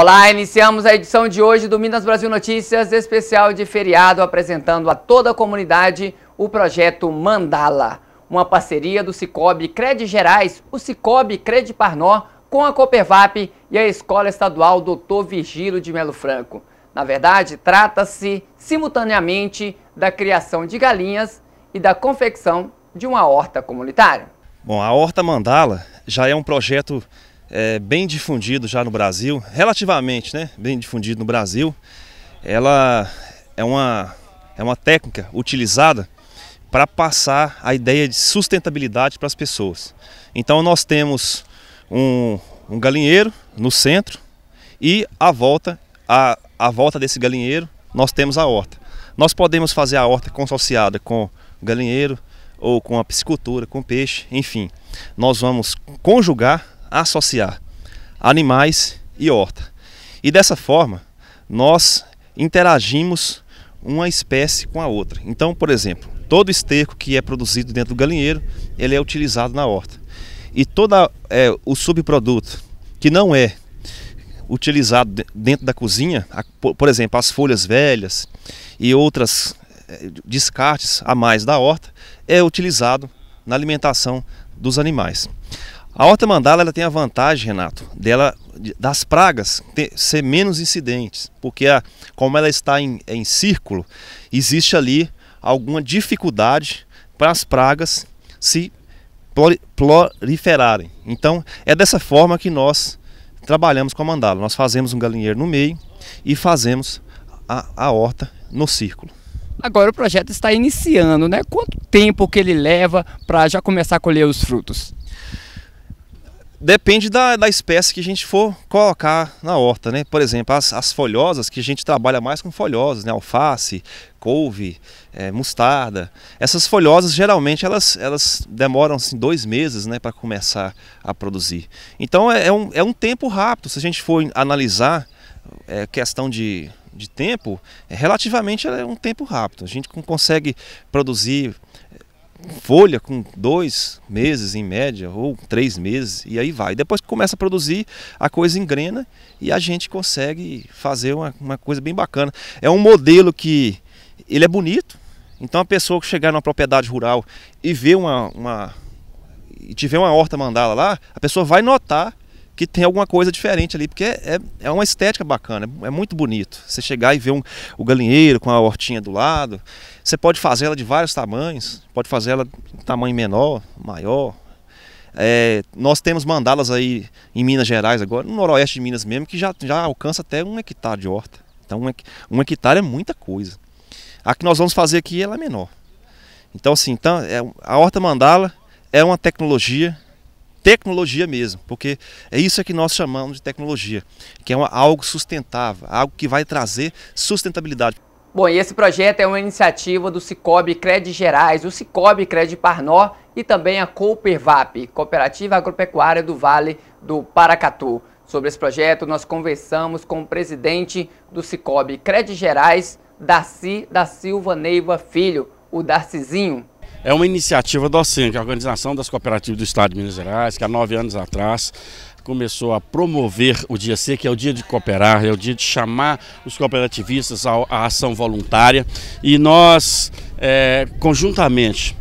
Olá, iniciamos a edição de hoje do Minas Brasil Notícias, especial de feriado, apresentando a toda a comunidade o projeto Mandala, uma parceria do Cicobi Cred Gerais, o Cicobi Cred Parnó, com a Copervap e a Escola Estadual Dr. Virgílio de Melo Franco. Na verdade, trata-se simultaneamente da criação de galinhas e da confecção de uma horta comunitária. Bom, a Horta Mandala já é um projeto é, bem difundido já no Brasil, relativamente né, bem difundido no Brasil. Ela é uma, é uma técnica utilizada para passar a ideia de sustentabilidade para as pessoas. Então nós temos um, um galinheiro no centro e à volta, a, à volta desse galinheiro nós temos a horta. Nós podemos fazer a horta consorciada com galinheiro ou com a piscicultura, com peixe, enfim. Nós vamos conjugar associar animais e horta. E dessa forma, nós interagimos uma espécie com a outra. Então, por exemplo, todo esterco que é produzido dentro do galinheiro, ele é utilizado na horta. E todo é, o subproduto que não é utilizado dentro da cozinha, por exemplo, as folhas velhas e outras é, descartes a mais da horta, é utilizado na alimentação dos animais. A horta mandala ela tem a vantagem, Renato, dela das pragas ter, ser menos incidentes, porque a, como ela está em, em círculo, existe ali alguma dificuldade para as pragas se proliferarem. Então é dessa forma que nós trabalhamos com a mandala. Nós fazemos um galinheiro no meio e fazemos a, a horta no círculo. Agora o projeto está iniciando, né? Quanto tempo que ele leva para já começar a colher os frutos? Depende da, da espécie que a gente for colocar na horta, né? Por exemplo, as, as folhosas, que a gente trabalha mais com folhosas, né? Alface, couve, é, mostarda. Essas folhosas, geralmente, elas, elas demoram assim, dois meses né, para começar a produzir. Então, é, é, um, é um tempo rápido. Se a gente for analisar é, questão de, de tempo, é, relativamente é um tempo rápido. A gente consegue produzir folha com dois meses em média, ou três meses, e aí vai. Depois que começa a produzir, a coisa engrena e a gente consegue fazer uma, uma coisa bem bacana. É um modelo que ele é bonito, então a pessoa que chegar numa propriedade rural e ver uma, uma e tiver uma horta mandala lá, a pessoa vai notar que tem alguma coisa diferente ali, porque é, é uma estética bacana, é, é muito bonito. Você chegar e ver um, o galinheiro com a hortinha do lado, você pode fazer ela de vários tamanhos, pode fazer ela de tamanho menor, maior, é, nós temos mandalas aí em Minas Gerais agora, no noroeste de Minas mesmo, que já, já alcança até um hectare de horta. Então um, um hectare é muita coisa. A que nós vamos fazer aqui ela é menor. Então assim, então, é, a horta mandala é uma tecnologia tecnologia mesmo, porque é isso que nós chamamos de tecnologia, que é uma, algo sustentável, algo que vai trazer sustentabilidade. Bom, e esse projeto é uma iniciativa do Cicobi Crédit Gerais, o Cicobi Crédit Parnó e também a Coopervap, Cooperativa Agropecuária do Vale do Paracatu. Sobre esse projeto, nós conversamos com o presidente do Cicobi Crédit Gerais, Darcy da Silva Neiva Filho, o Darcizinho é uma iniciativa da OCEAN, que é a Organização das Cooperativas do Estado de Minas Gerais, que há nove anos atrás começou a promover o Dia C, que é o dia de cooperar, é o dia de chamar os cooperativistas à, ação voluntária. E nós, é, conjuntamente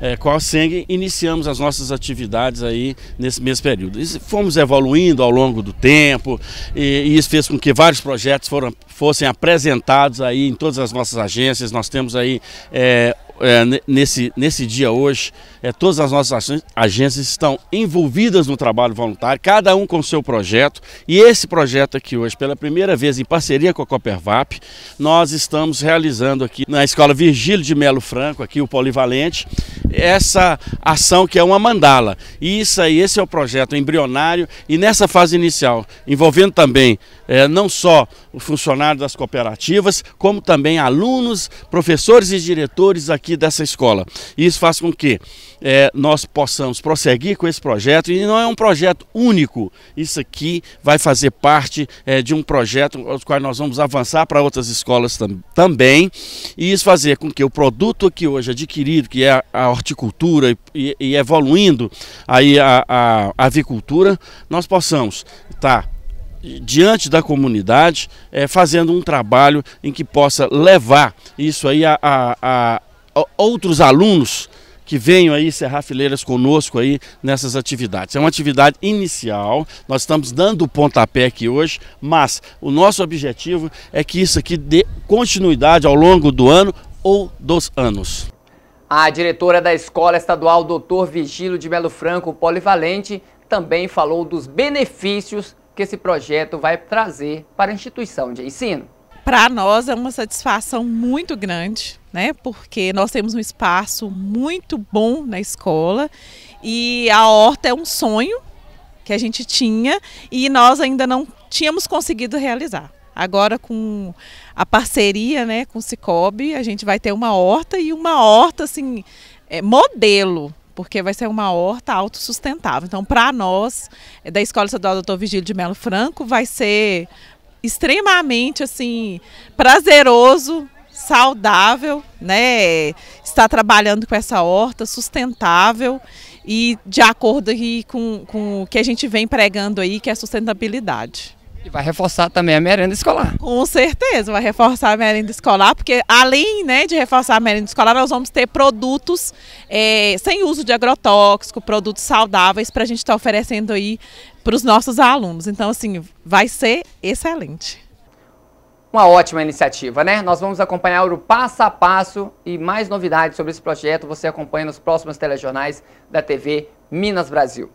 é, com a OCENG, iniciamos as nossas atividades aí nesse mesmo período. E fomos evoluindo ao longo do tempo e, e isso fez com que vários projetos foram, fossem apresentados aí em todas as nossas agências. Nós temos aí é, é, nesse, nesse dia hoje, é, todas as nossas agências estão envolvidas no trabalho voluntário, cada um com o seu projeto. E esse projeto aqui hoje, pela primeira vez em parceria com a Coppervap, nós estamos realizando aqui na Escola Virgílio de Melo Franco, aqui o Polivalente, essa ação que é uma mandala. E isso aí, esse é o projeto embrionário e nessa fase inicial, envolvendo também é, não só o funcionário das cooperativas, como também alunos, professores e diretores aqui aqui dessa escola. E isso faz com que é, nós possamos prosseguir com esse projeto e não é um projeto único. Isso aqui vai fazer parte é, de um projeto aos qual nós vamos avançar para outras escolas tam também e isso fazer com que o produto aqui hoje adquirido, que é a, a horticultura e, e, e, evoluindo aí a, a, a avicultura, nós possamos estar tá, diante da comunidade, é, fazendo um trabalho em que possa levar isso aí a, a, outros alunos que venham aí encerrar fileiras conosco aí nessas atividades. É uma atividade inicial, nós estamos dando o pontapé aqui hoje, mas o nosso objetivo é que isso aqui dê continuidade ao longo do ano ou dos anos. A diretora da Escola Estadual Dr. Vigílio de Melo Franco Polivalente também falou dos benefícios que esse projeto vai trazer para a instituição de ensino para nós é uma satisfação muito grande, né? Porque nós temos um espaço muito bom na escola e a horta é um sonho que a gente tinha e nós ainda não tínhamos conseguido realizar. Agora com a parceria, né, com o Cicobi, a gente vai ter uma horta e uma horta assim é, modelo porque vai ser uma horta autossustentável. Então, para nós, é, da Escola Estadual Doutor Vigílio de Melo Franco, vai ser extremamente assim prazeroso, saudável, né? Estar trabalhando com essa horta sustentável e de acordo com, com o que a gente vem pregando aí, que é sustentabilidade. E vai reforçar também a merenda escolar. Com certeza, vai reforçar a merenda escolar, porque além né, de reforçar a merenda escolar, nós vamos ter produtos é, sem uso de agrotóxico, produtos saudáveis para a gente estar tá oferecendo aí para os nossos alunos. Então, assim, vai ser excelente. Uma ótima iniciativa, né? Nós vamos acompanhar o passo a passo e mais novidades sobre esse projeto você acompanha nos próximos telejornais da TV Minas Brasil.